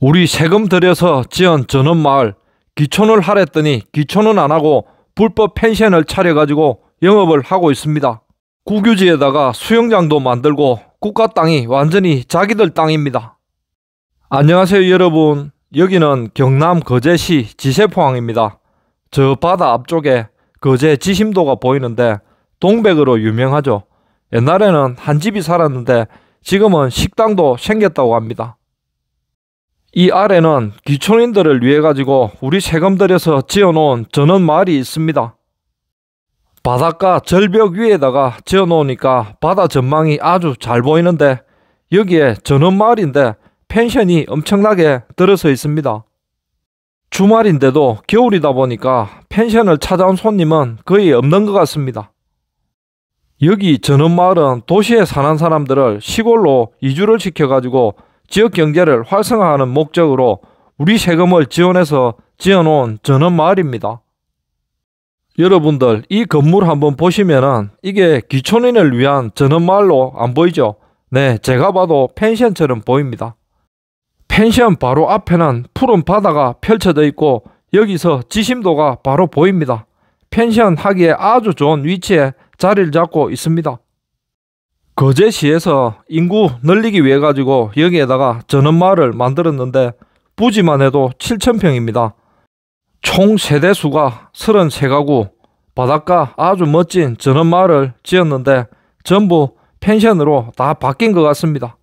우리 세금 들여서 지은 전원 마을 기촌을 하랬더니 기촌은 안 하고 불법 펜션을 차려가지고 영업을 하고 있습니다. 국유지에다가 수영장도 만들고 국가 땅이 완전히 자기들 땅입니다. 안녕하세요 여러분. 여기는 경남 거제시 지세포항입니다. 저 바다 앞쪽에 거제 지심도가 보이는데 동백으로 유명하죠. 옛날에는 한 집이 살았는데 지금은 식당도 생겼다고 합니다. 이 아래는 귀촌인들을 위해 가지고 우리 세금 들에서 지어놓은 전원 마을이 있습니다. 바닷가 절벽 위에다가 지어놓으니까 바다 전망이 아주 잘 보이는데 여기에 전원 마을인데 펜션이 엄청나게 들어서 있습니다. 주말인데도 겨울이다 보니까 펜션을 찾아온 손님은 거의 없는 것 같습니다. 여기 전원 마을은 도시에 사는 사람들을 시골로 이주를 시켜가지고 지역 경제를 활성화하는 목적으로 우리 세금을 지원해서 지어놓은 전원 마을입니다. 여러분들 이 건물 한번 보시면은 이게 귀촌인을 위한 전원 마을로 안 보이죠? 네, 제가 봐도 펜션처럼 보입니다. 펜션 바로 앞에는 푸른 바다가 펼쳐져 있고 여기서 지심도가 바로 보입니다. 펜션 하기에 아주 좋은 위치에 자리를 잡고 있습니다. 거제시에서 인구 늘리기 위해 가지고 여기에다가 전원마을을 만들었는데 부지만 해도 7천평입니다총 세대수가 33가구, 바닷가 아주 멋진 전원마을을 지었는데 전부 펜션으로 다 바뀐 것 같습니다.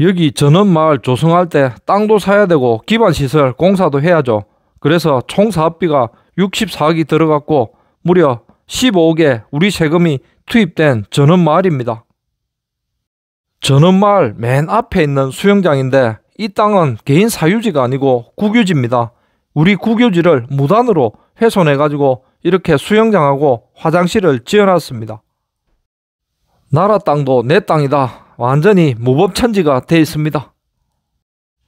여기 전원마을 조성할 때 땅도 사야 되고 기반시설 공사도 해야죠. 그래서 총 사업비가 64억이 들어갔고 무려 15억에 우리 세금이 투입된 전원마을입니다. 전원마을 맨 앞에 있는 수영장인데 이 땅은 개인 사유지가 아니고 국유지입니다. 우리 국유지를 무단으로 훼손해가지고 이렇게 수영장하고 화장실을 지어놨습니다. 나라 땅도 내 땅이다. 완전히 무법천지가 돼 있습니다.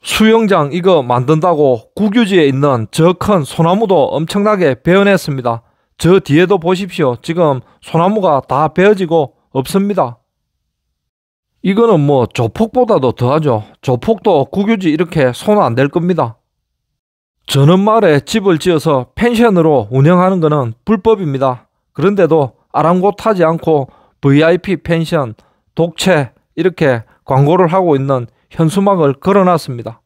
수영장 이거 만든다고 국유지에 있는 저 큰 소나무도 엄청나게 베어냈습니다. 저 뒤에도 보십시오. 지금 소나무가 다 베어지고 없습니다. 이거는 뭐 조폭보다도 더하죠. 조폭도 국유지 이렇게 손 안 댈 겁니다. 저는 말에 집을 지어서 펜션으로 운영하는 것은 불법입니다. 그런데도 아랑곳하지 않고 VIP 펜션, 독채 이렇게 광고를 하고 있는 현수막을 걸어놨습니다.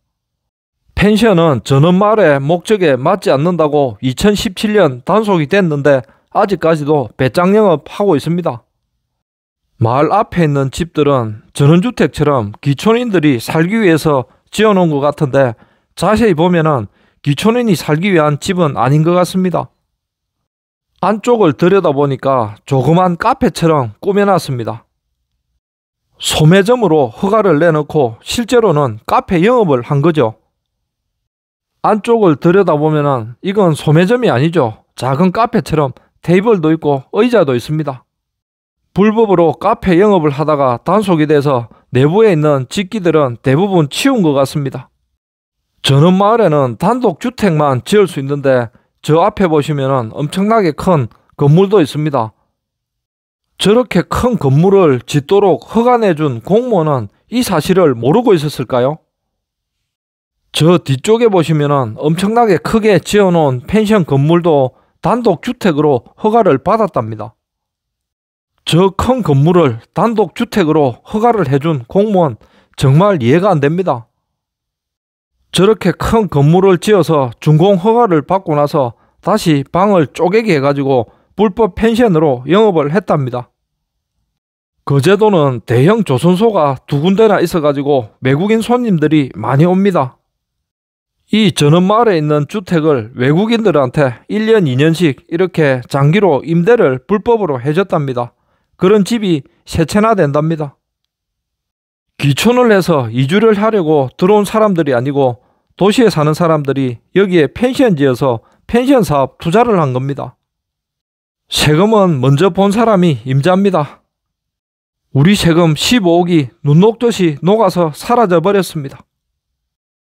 펜션은 전원말에 목적에 맞지 않는다고 2017년 단속이 됐는데 아직까지도 배짱 영업하고 있습니다. 마을 앞에 있는 집들은 전원주택처럼 기촌인들이 살기 위해서 지어놓은 것 같은데 자세히 보면은 기촌인이 살기 위한 집은 아닌 것 같습니다. 안쪽을 들여다보니까 조그만 카페처럼 꾸며놨습니다. 소매점으로 허가를 내놓고 실제로는 카페 영업을 한 거죠. 안쪽을 들여다보면 이건 소매점이 아니죠. 작은 카페처럼 테이블도 있고 의자도 있습니다. 불법으로 카페 영업을 하다가 단속이 돼서 내부에 있는 집기들은 대부분 치운 것 같습니다. 저는 마을에는 단독 주택만 지을 수 있는데 저 앞에 보시면 엄청나게 큰 건물도 있습니다. 저렇게 큰 건물을 짓도록 허가내준 공무원은 이 사실을 모르고 있었을까요? 저 뒤쪽에 보시면은 엄청나게 크게 지어놓은 펜션 건물도 단독 주택으로 허가를 받았답니다. 저 큰 건물을 단독 주택으로 허가를 해준 공무원 정말 이해가 안 됩니다. 저렇게 큰 건물을 지어서 준공 허가를 받고 나서 다시 방을 쪼개게 해가지고 불법 펜션으로 영업을 했답니다. 거제도는 대형 조선소가 두 군데나 있어가지고 외국인 손님들이 많이 옵니다. 이 전원마을에 있는 주택을 외국인들한테 1년 2년씩 이렇게 장기로 임대를 불법으로 해줬답니다. 그런 집이 세 채나 된답니다. 귀촌을 해서 이주를 하려고 들어온 사람들이 아니고 도시에 사는 사람들이 여기에 펜션 지어서 펜션 사업 투자를 한 겁니다. 세금은 먼저 본 사람이 임자입니다. 우리 세금 15억이 눈 녹듯이 녹아서 사라져 버렸습니다.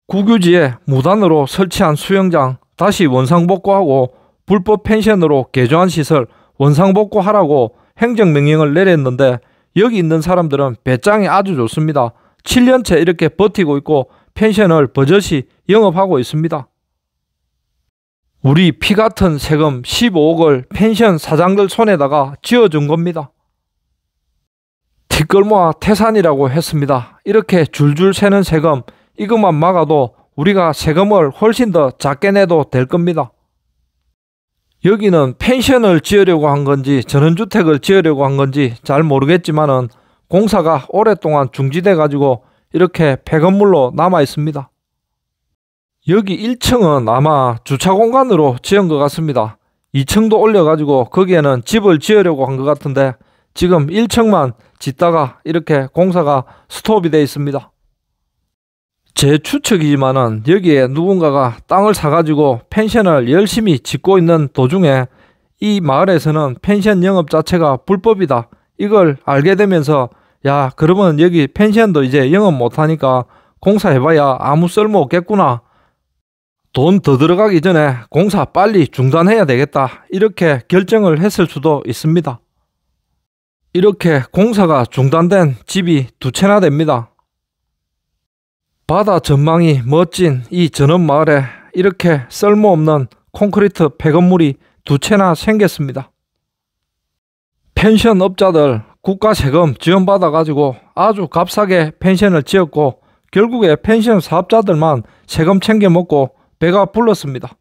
구교지에 무단으로 설치한 수영장 다시 원상복구하고 불법 펜션으로 개조한 시설 원상복구하라고 행정명령을 내렸는데 여기 있는 사람들은 배짱이 아주 좋습니다. 7년째 이렇게 버티고 있고 펜션을 버젓이 영업하고 있습니다. 우리 피 같은 세금 15억을 펜션 사장들 손에다가 쥐어준 겁니다. 티끌모아 태산이라고 했습니다. 이렇게 줄줄 새는 세금 이것만 막아도 우리가 세금을 훨씬 더 작게 내도 될 겁니다. 여기는 펜션을 지으려고 한 건지 전원주택을 지으려고 한 건지 잘 모르겠지만은 공사가 오랫동안 중지돼 가지고 이렇게 폐건물로 남아 있습니다. 여기 1층은 아마 주차 공간으로 지은 것 같습니다. 2층도 올려가지고 거기에는 집을 지으려고 한 것 같은데 지금 1층만 짓다가 이렇게 공사가 스톱이 돼 있습니다. 제 추측이지만은 여기에 누군가가 땅을 사가지고 펜션을 열심히 짓고 있는 도중에 이 마을에서는 펜션 영업 자체가 불법이다. 이걸 알게 되면서 야, 그러면 여기 펜션도 이제 영업 못하니까 공사해봐야 아무 쓸모 없겠구나. 돈 더 들어가기 전에 공사 빨리 중단해야 되겠다. 이렇게 결정을 했을 수도 있습니다. 이렇게 공사가 중단된 집이 두 채나 됩니다. 바다 전망이 멋진 이 전원 마을에 이렇게 쓸모없는 콘크리트 폐건물이 두 채나 생겼습니다. 펜션 업자들 국가 세금 지원받아 가지고 아주 값싸게 펜션을 지었고 결국에 펜션 사업자들만 세금 챙겨 먹고 배가 불렀습니다.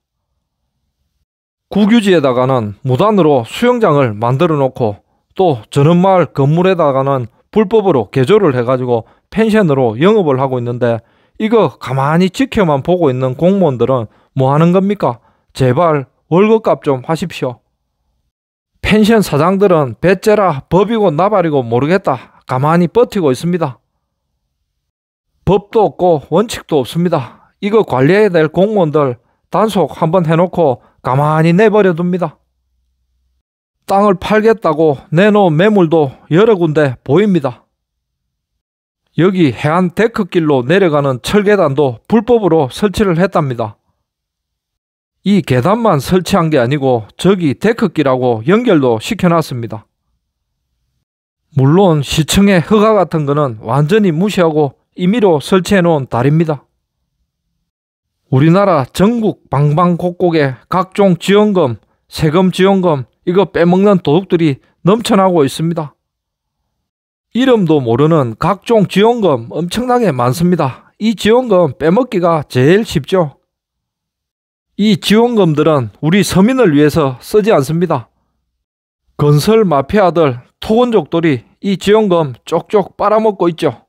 구규지에다가는 무단으로 수영장을 만들어 놓고 또 전원마을 건물에다가는 불법으로 개조를 해가지고 펜션으로 영업을 하고 있는데 이거 가만히 지켜만 보고 있는 공무원들은 뭐 하는 겁니까? 제발 월급값 좀 하십시오. 펜션 사장들은 배째라 법이고 나발이고 모르겠다. 가만히 버티고 있습니다. 법도 없고 원칙도 없습니다. 이거 관리해야 될 공무원들 단속 한번 해놓고 가만히 내버려 둡니다. 땅을 팔겠다고 내놓은 매물도 여러 군데 보입니다. 여기 해안 데크길로 내려가는 철계단도 불법으로 설치를 했답니다. 이 계단만 설치한 게 아니고 저기 데크길하고 연결도 시켜놨습니다. 물론 시청의 허가 같은 거는 완전히 무시하고 임의로 설치해 놓은 다리입니다. 우리나라 전국 방방곡곡에 각종 지원금, 세금 지원금 이거 빼먹는 도둑들이 넘쳐나고 있습니다. 이름도 모르는 각종 지원금 엄청나게 많습니다. 이 지원금 빼먹기가 제일 쉽죠. 이 지원금들은 우리 서민을 위해서 쓰지 않습니다. 건설 마피아들, 토건족들이 이 지원금 쪽쪽 빨아먹고 있죠.